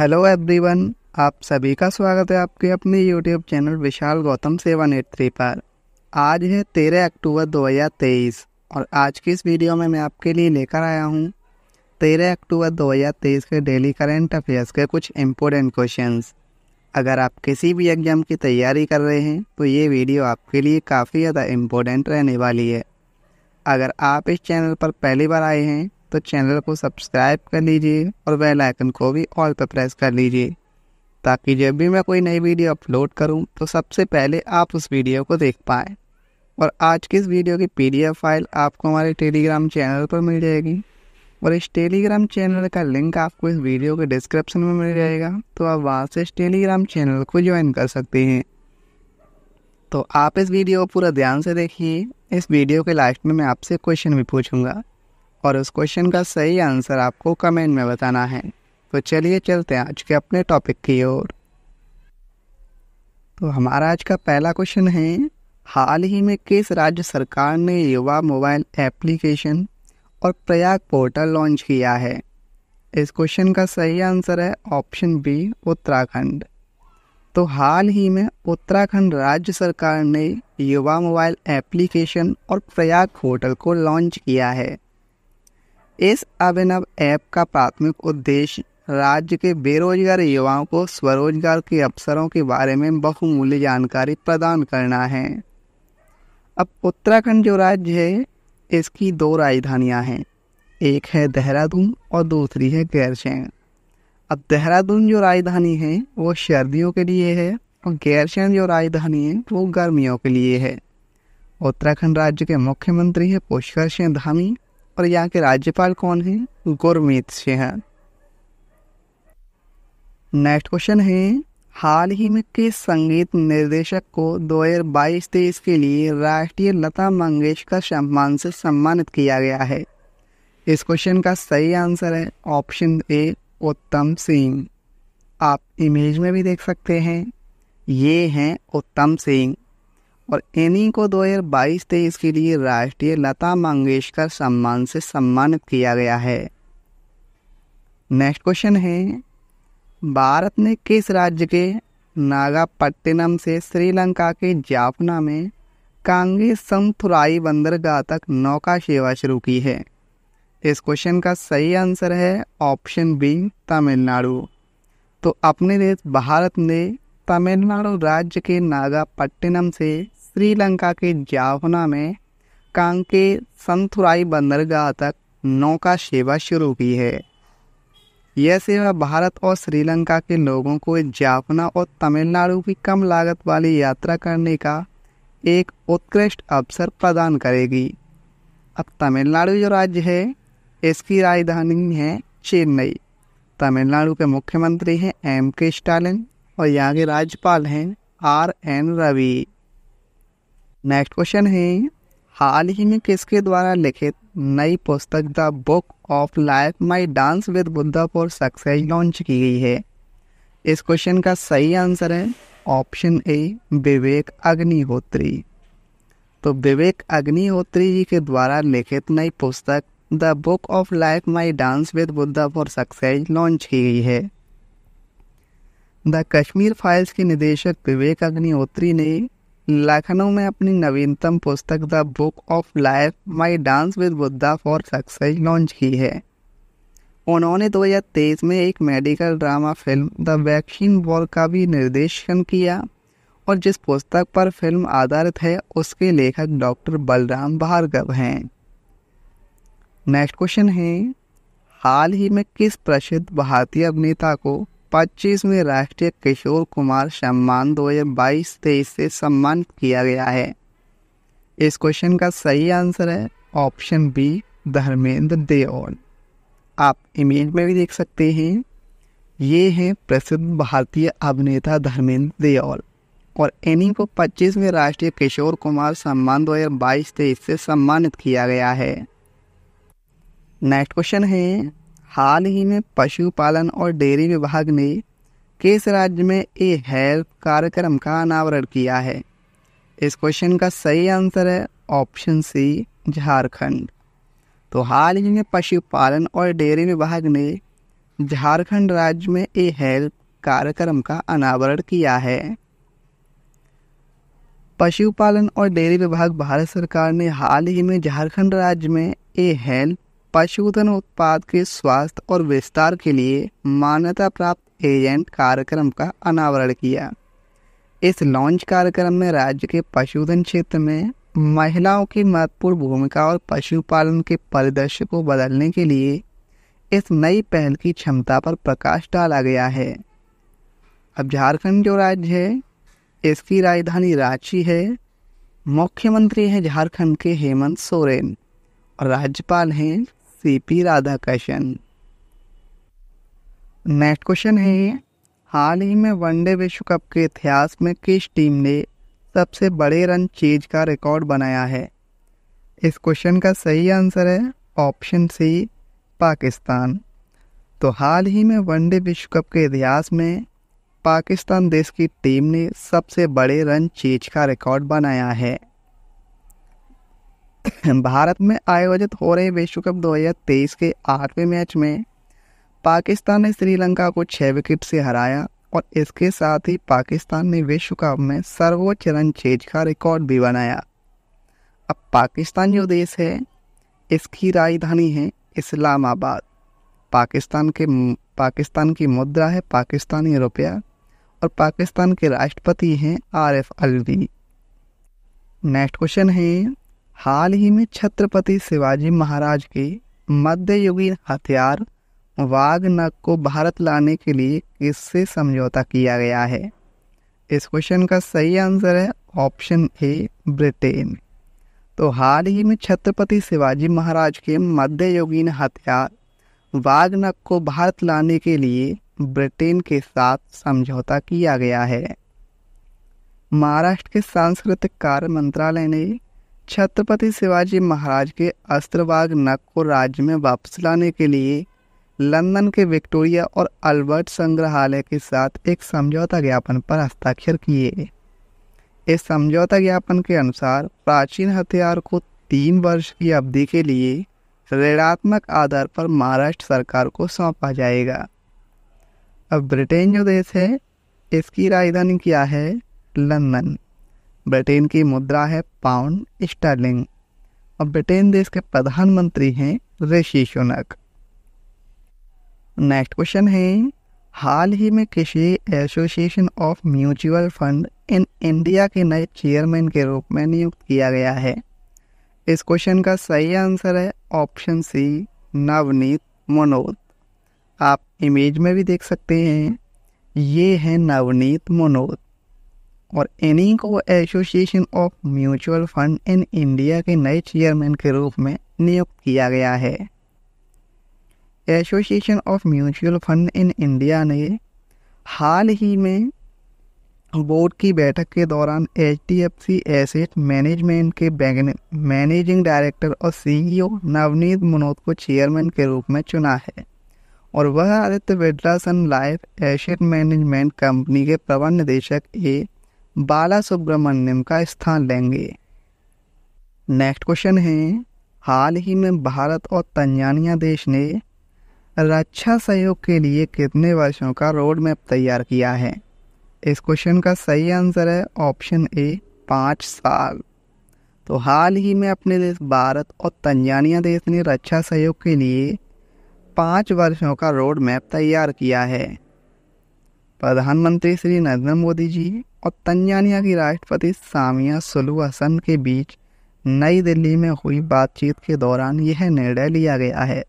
hello everyone आप सभी का स्वागत है आपके अपने YouTube channel Vishal Gautam seven eight three पर आज है तेरह अक्टूबर दो हज़ार तेईस और आज की इस वीडियो में मैं आपके लिए लेकर आया हूँ तेरह अक्टूबर दो हज़ार तेईस के डेली करेंट अफेयर्स के कुछ इम्पोर्टेंट क्वेश्चंस अगर आप किसी भी एग्ज़ाम की तैयारी कर रहे हैं तो ये वीडियो आपके लिए काफ़ी ज़्यादा इम्पोर्टेंट रहने वाली है अगर आप इस चैनल पर पहली बार आए हैं तो चैनल को सब्सक्राइब कर लीजिए और बेल आइकन को भी ऑल पर प्रेस कर लीजिए ताकि जब भी मैं कोई नई वीडियो अपलोड करूं तो सबसे पहले आप उस वीडियो को देख पाएँ और आज की इस वीडियो की पीडीएफ फाइल आपको हमारे टेलीग्राम चैनल पर मिल जाएगी और इस टेलीग्राम चैनल का लिंक आपको इस वीडियो के डिस्क्रिप्शन में मिल जाएगा तो आप वहाँ से इस टेलीग्राम चैनल को ज्वाइन कर सकते हैं तो आप इस वीडियो को पूरा ध्यान से देखिए इस वीडियो के लास्ट में मैं आपसे क्वेश्चन भी पूछूंगा और उस क्वेश्चन का सही आंसर आपको कमेंट में बताना है तो चलिए चलते हैं आज के अपने टॉपिक की ओर तो हमारा आज का पहला क्वेश्चन है हाल ही में किस राज्य सरकार ने युवा मोबाइल एप्लीकेशन और प्रयाग पोर्टल लॉन्च किया है इस क्वेश्चन का सही आंसर है ऑप्शन बी उत्तराखंड तो हाल ही में उत्तराखंड राज्य सरकार ने युवा मोबाइल एप्लीकेशन और प्रयाग पोर्टल को लॉन्च किया है इस अभिनव ऐप का प्राथमिक उद्देश्य राज्य के बेरोजगार युवाओं को स्वरोजगार के अवसरों के बारे में बहुमूल्य जानकारी प्रदान करना है अब उत्तराखंड जो राज्य है इसकी दो राजधानियां हैं एक है देहरादून और दूसरी है गैरसैन अब देहरादून जो राजधानी है वो सर्दियों के लिए है और गैरसैन जो राजधानी है वो गर्मियों के लिए है उत्तराखंड राज्य के मुख्यमंत्री है पुष्कर सिंह धामी और यहाँ के राज्यपाल कौन है गुरमीत सिंह नेक्स्ट क्वेश्चन है हाल ही में किस संगीत निर्देशक को 2022 तेईस के लिए राष्ट्रीय लता मंगेशकर सम्मान से सम्मानित किया गया है इस क्वेश्चन का सही आंसर है ऑप्शन ए उत्तम सिंह आप इमेज में भी देख सकते हैं ये हैं उत्तम सिंह और इन्हीं को 2022-23 के लिए राष्ट्रीय लता मंगेशकर सम्मान से सम्मानित किया गया है नेक्स्ट क्वेश्चन है भारत ने किस राज्य के नागापट्टिनम से श्रीलंका के जाफना में कांगे संथुराई बंदरगाह तक नौका सेवा शुरू की है इस क्वेश्चन का सही आंसर है ऑप्शन बी तमिलनाडु तो अपने देश भारत ने तमिलनाडु राज्य के नागापट्टिनम से श्रीलंका के जावना में कांके संथुराई बंदरगाह तक नौका सेवा शुरू की है यह सेवा भारत और श्रीलंका के लोगों को जापना और तमिलनाडु की कम लागत वाली यात्रा करने का एक उत्कृष्ट अवसर प्रदान करेगी अब तमिलनाडु जो राज्य है इसकी राजधानी है चेन्नई तमिलनाडु के मुख्यमंत्री हैं एम के स्टालिन और यहाँ के राज्यपाल हैं R N Ravi next question है हाल ही में किसके द्वारा लिखित नई पुस्तक the book of life my dance with Buddha for success launch की गई है इस क्वेश्चन का सही आंसर है ऑप्शन ए विवेक अग्निहोत्री तो विवेक अग्निहोत्री जी के द्वारा लिखित नई पुस्तक the book of life my dance with Buddha for success launch की गई है द कश्मीर फाइल्स के निदेशक विवेक अग्निहोत्री ने लखनऊ में अपनी नवीनतम पुस्तक the book of life my dance with Buddha for success launch की है उन्होंने 2023 में एक medical drama film the vaccine war का भी निर्देशन किया और जिस पुस्तक पर फिल्म आधारित है उसके लेखक डॉक्टर बलराम भार्गव हैं नेक्स्ट क्वेश्चन है हाल ही में किस प्रसिद्ध भारतीय अभिनेता को पच्चीस में राष्ट्रीय किशोर कुमार सम्मान 2022 तेईस से सम्मानित किया गया है इस क्वेश्चन का सही आंसर है ऑप्शन बी धर्मेंद्र देओल आप इमेज में भी देख सकते हैं ये हैं प्रसिद्ध भारतीय अभिनेता धर्मेंद्र देओल और इन्हीं को 25 में राष्ट्रीय किशोर कुमार सम्मान 2022 तेईस से सम्मानित किया गया है नेक्स्ट क्वेश्चन है हाल ही में पशुपालन और डेयरी विभाग ने किस राज्य में ए हेल्प कार्यक्रम का अनावरण किया है इस क्वेश्चन का सही आंसर है ऑप्शन सी झारखंड तो हाल ही में पशुपालन और डेयरी विभाग ने झारखंड राज्य में ए हेल्प कार्यक्रम का अनावरण किया है पशुपालन और डेयरी विभाग भारत सरकार ने हाल ही में झारखंड राज्य में ए हेल्प पशुधन उत्पाद के स्वास्थ्य और विस्तार के लिए मान्यता प्राप्त एजेंट कार्यक्रम का अनावरण किया इस लॉन्च कार्यक्रम में राज्य के पशुधन क्षेत्र में महिलाओं की महत्वपूर्ण भूमिका और पशुपालन के परिदृश्य को बदलने के लिए इस नई पहल की क्षमता पर प्रकाश डाला गया है अब झारखंड जो राज्य है इसकी राजधानी रांची है मुख्यमंत्री हैं झारखंड के हेमंत सोरेन और राज्यपाल हैं C P Krishna next question है ये हाल ही में वनडे विश्व कप के इतिहास में किस टीम ने सबसे बड़े रन चेज का रिकॉर्ड बनाया है इस क्वेश्चन का सही आंसर है ऑप्शन सी पाकिस्तान तो हाल ही में वनडे विश्व कप के इतिहास में पाकिस्तान देश की टीम ने सबसे बड़े रन चेज का रिकॉर्ड बनाया है भारत में आयोजित हो रहे विश्व कप दो के आठवें मैच में पाकिस्तान ने श्रीलंका को छः विकेट से हराया और इसके साथ ही पाकिस्तान ने विश्व कप में सर्वोच्च रन चेज का रिकॉर्ड भी बनाया अब पाकिस्तान जो देश है इसकी राजधानी है इस्लामाबाद पाकिस्तान के पाकिस्तान की मुद्रा है पाकिस्तानी रुपया और पाकिस्तान के राष्ट्रपति हैं Arif Alvi next question है हाल ही में छत्रपति शिवाजी महाराज के मध्ययुगीन हथियार वाघनक को भारत लाने के लिए किससे समझौता किया गया है इस क्वेश्चन का सही आंसर है ऑप्शन ए ब्रिटेन तो हाल ही में छत्रपति शिवाजी महाराज के मध्ययुगीन हथियार नग को भारत लाने के लिए ब्रिटेन के साथ समझौता किया गया है महाराष्ट्र के सांस्कृतिक कार्य मंत्रालय ने छत्रपति शिवाजी महाराज के अस्त्रबाग नक को राज्य में वापस लाने के लिए लंदन के विक्टोरिया और अल्बर्ट संग्रहालय के साथ एक समझौता ज्ञापन पर हस्ताक्षर किए इस समझौता ज्ञापन के अनुसार प्राचीन हथियार को तीन वर्ष की अवधि के लिए ऋणात्मक आधार पर महाराष्ट्र सरकार को सौंपा जाएगा अब ब्रिटेन जो देश है इसकी राजधानी क्या है लंदन ब्रिटेन की मुद्रा है पाउंड स्टर्लिंग और ब्रिटेन देश के प्रधानमंत्री हैं ऋषि सुनक नेक्स्ट क्वेश्चन है हाल ही में किसी association of mutual fund in India के नए चेयरमैन के रूप में नियुक्त किया गया है इस क्वेश्चन का सही आंसर है ऑप्शन सी नवनीत मनोद आप इमेज में भी देख सकते हैं ये है नवनीत मनोद और इन्हीं को association of mutual fund in India के नए चेयरमैन के रूप में नियुक्त किया गया है association of mutual fund in India ने हाल ही में बोर्ड की बैठक के दौरान H D F C asset management के मैनेजिंग डायरेक्टर और सीईओ नवनीत मनोद को चेयरमैन के रूप में चुना है और वह Aditya Birla sun life asset management company के प्रबंध निदेशक ए बाला सुब्रमण्यम का स्थान लेंगे नेक्स्ट क्वेश्चन है हाल ही में भारत और तंजानिया देश ने रक्षा सहयोग के लिए कितने वर्षों का रोड मैप तैयार किया है इस क्वेश्चन का सही आंसर है ऑप्शन ए पाँच साल तो हाल ही में अपने देश भारत और तंजानिया देश ने रक्षा सहयोग के लिए पाँच वर्षों का रोड मैप तैयार किया है प्रधानमंत्री श्री नरेंद्र मोदी जी और तंजानिया की राष्ट्रपति सामिया सुलू हसन के बीच नई दिल्ली में हुई बातचीत के दौरान यह निर्णय लिया गया है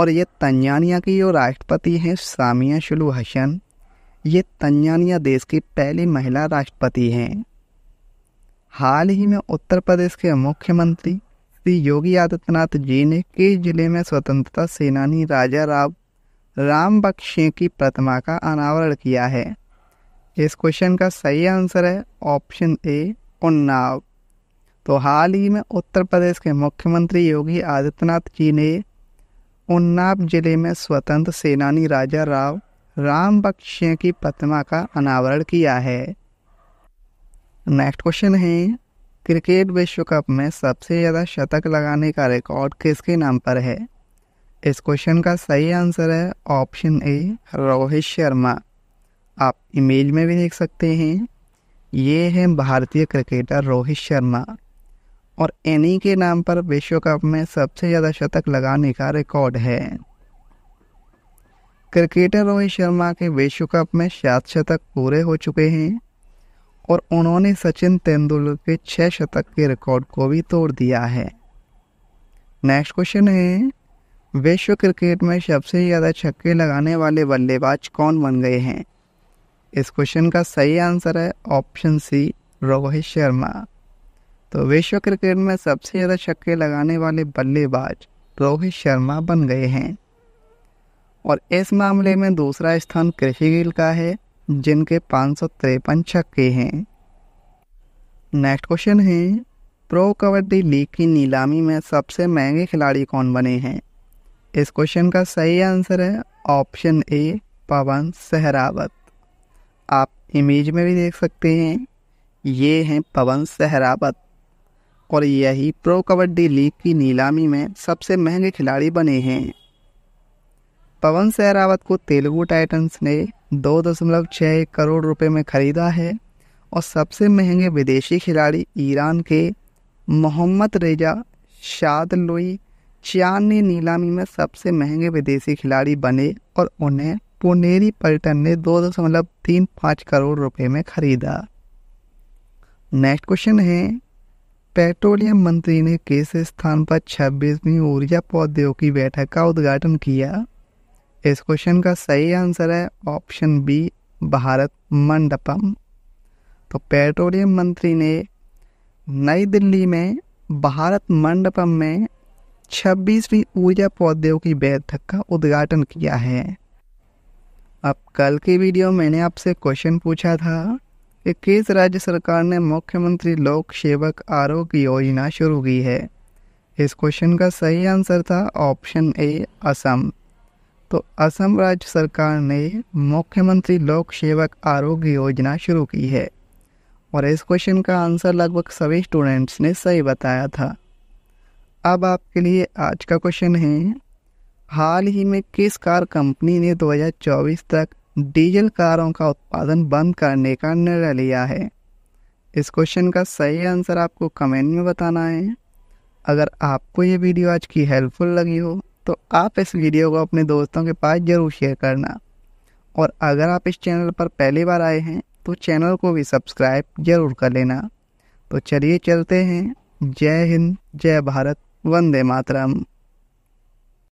और ये तंजानिया की जो राष्ट्रपति हैं सामिया सुलू हसन ये तंजानिया देश की पहली महिला राष्ट्रपति हैं हाल ही में उत्तर प्रदेश के मुख्यमंत्री श्री योगी आदित्यनाथ जी ने किस जिले में स्वतंत्रता सेनानी राजा राव राम बख्शे की प्रतिमा का अनावरण किया है इस क्वेश्चन का सही आंसर है ऑप्शन ए उन्नाव तो हाल ही में उत्तर प्रदेश के मुख्यमंत्री योगी आदित्यनाथ जी ने उन्नाव जिले में स्वतंत्र सेनानी राजा राव राम बख्श की प्रतिमा का अनावरण किया है नेक्स्ट क्वेश्चन है क्रिकेट विश्व कप में सबसे ज़्यादा शतक लगाने का रिकॉर्ड किसके नाम पर है इस क्वेश्चन का सही आंसर है ऑप्शन ए रोहित शर्मा आप इमेज में भी देख सकते हैं ये है भारतीय क्रिकेटर रोहित शर्मा और एनी के नाम पर विश्व कप में सबसे ज़्यादा शतक लगाने का रिकॉर्ड है क्रिकेटर रोहित शर्मा के विश्व कप में सात शतक पूरे हो चुके हैं और उन्होंने सचिन तेंदुलकर के छः शतक के रिकॉर्ड को भी तोड़ दिया है नेक्स्ट क्वेश्चन है विश्व क्रिकेट में सबसे ज़्यादा छक्के लगाने वाले बल्लेबाज कौन बन गए हैं इस क्वेश्चन का सही आंसर है ऑप्शन सी रोहित शर्मा तो विश्व क्रिकेट में सबसे ज़्यादा छक्के लगाने वाले बल्लेबाज रोहित शर्मा बन गए हैं और इस मामले में दूसरा स्थान कृषि गिल का है जिनके पाँच छक्के हैं नेक्स्ट क्वेश्चन है प्रो कबड्डी लीग की नीलामी में सबसे महंगे खिलाड़ी कौन बने हैं इस क्वेश्चन का सही आंसर है ऑप्शन ए पवन सहरावत आप इमेज में भी देख सकते हैं ये हैं पवन सहरावत और यही प्रो कबड्डी लीग की नीलामी में सबसे महंगे खिलाड़ी बने हैं पवन सहरावत को तेलुगु टाइटंस ने दो दशमलव छः करोड़ रुपए में ख़रीदा है और सबसे महंगे विदेशी खिलाड़ी ईरान के मोहम्मद रेजा शाद लोई चियान नीलामी में सबसे महंगे विदेशी खिलाड़ी बने और उन्हें पुनेरी पल्टन ने दो दशमलव तीन पाँच करोड़ रुपए में खरीदा नेक्स्ट क्वेश्चन है पेट्रोलियम मंत्री ने किस स्थान पर छब्बीसवीं ऊर्जा प्रौद्योगिकी की बैठक का उद्घाटन किया इस क्वेश्चन का सही आंसर है ऑप्शन बी भारत मंडपम तो पेट्रोलियम मंत्री ने नई दिल्ली में भारत मंडपम में छब्बीसवीं ऊर्जा प्रौद्योगिकी की बैठक का उद्घाटन किया है अब कल की वीडियो मैंने आपसे क्वेश्चन पूछा था कि किस राज्य सरकार ने मुख्यमंत्री लोक सेवक आरोग्य योजना शुरू की है इस क्वेश्चन का सही आंसर था ऑप्शन ए असम तो असम राज्य सरकार ने मुख्यमंत्री लोक सेवक आरोग्य योजना शुरू की है और इस क्वेश्चन का आंसर लगभग सभी स्टूडेंट्स ने सही बताया था अब आपके लिए आज का क्वेश्चन है हाल ही में किस कार कंपनी ने 2024 तक डीजल कारों का उत्पादन बंद करने का निर्णय लिया है इस क्वेश्चन का सही आंसर आपको कमेंट में बताना है अगर आपको ये वीडियो आज की हेल्पफुल लगी हो तो आप इस वीडियो को अपने दोस्तों के पास ज़रूर शेयर करना और अगर आप इस चैनल पर पहली बार आए हैं तो चैनल को भी सब्सक्राइब जरूर कर लेना तो चलिए चलते हैं जय हिंद जय भारत वंदे मातरम